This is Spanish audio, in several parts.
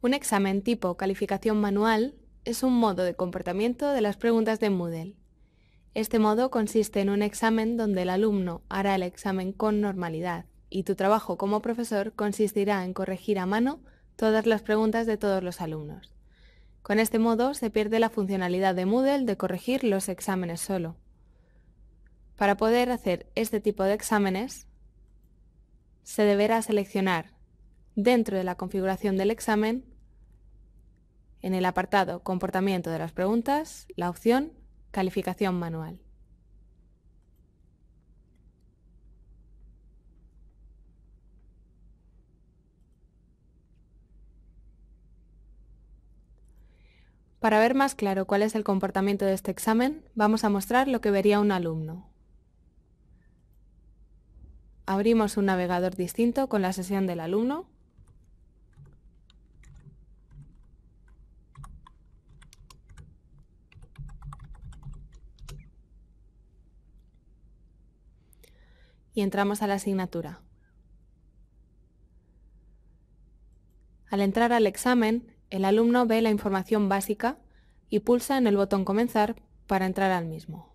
Un examen tipo calificación manual es un modo de comportamiento de las preguntas de Moodle. Este modo consiste en un examen donde el alumno hará el examen con normalidad y tu trabajo como profesor consistirá en corregir a mano todas las preguntas de todos los alumnos. Con este modo se pierde la funcionalidad de Moodle de corregir los exámenes solo. Para poder hacer este tipo de exámenes, se deberá seleccionar dentro de la configuración del examen en el apartado Comportamiento de las preguntas, la opción Calificación manual. Para ver más claro cuál es el comportamiento de este examen, vamos a mostrar lo que vería un alumno. Abrimos un navegador distinto con la sesión del alumno y entramos a la asignatura. Al entrar al examen, el alumno ve la información básica y pulsa en el botón Comenzar para entrar al mismo.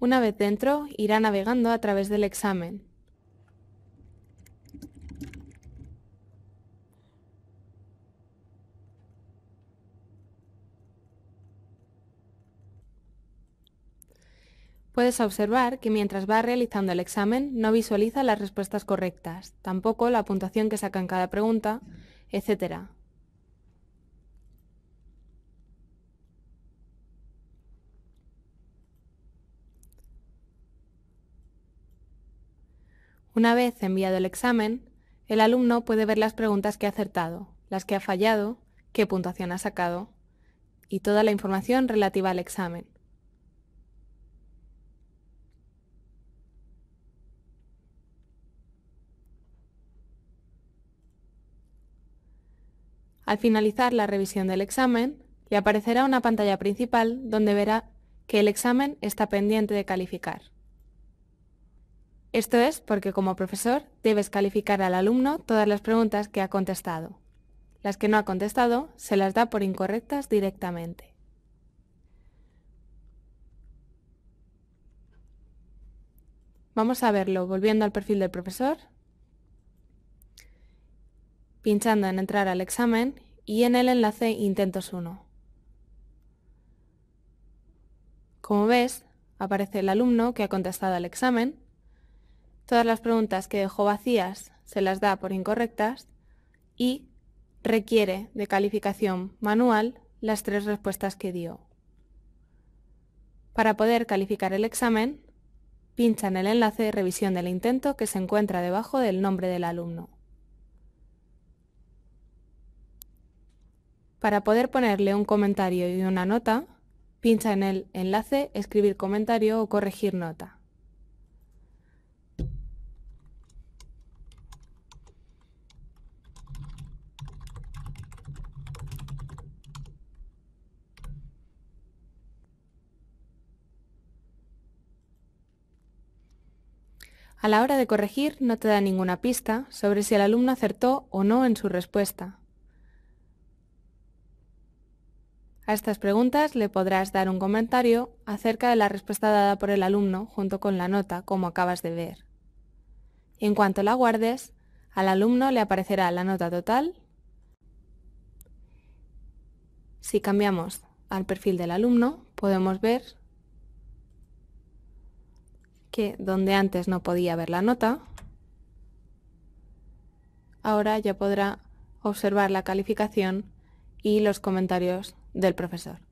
Una vez dentro, irá navegando a través del examen Puedes observar que mientras va realizando el examen no visualiza las respuestas correctas, tampoco la puntuación que saca en cada pregunta, etc. Una vez enviado el examen, el alumno puede ver las preguntas que ha acertado, las que ha fallado, qué puntuación ha sacado y toda la información relativa al examen. Al finalizar la revisión del examen, le aparecerá una pantalla principal donde verá que el examen está pendiente de calificar. Esto es porque como profesor debes calificar al alumno todas las preguntas que ha contestado. Las que no ha contestado se las da por incorrectas directamente. Vamos a verlo volviendo al perfil del profesor pinchando en entrar al examen y en el enlace Intentos 1. Como ves, aparece el alumno que ha contestado al examen, todas las preguntas que dejó vacías se las da por incorrectas y requiere de calificación manual las tres respuestas que dio. Para poder calificar el examen, pincha en el enlace Revisión del intento que se encuentra debajo del nombre del alumno. Para poder ponerle un comentario y una nota, pincha en el enlace Escribir comentario o corregir nota. A la hora de corregir no te da ninguna pista sobre si el alumno acertó o no en su respuesta. A estas preguntas le podrás dar un comentario acerca de la respuesta dada por el alumno junto con la nota, como acabas de ver. En cuanto la guardes, al alumno le aparecerá la nota total. Si cambiamos al perfil del alumno, podemos ver que donde antes no podía ver la nota, ahora ya podrá observar la calificación y los comentarios del profesor.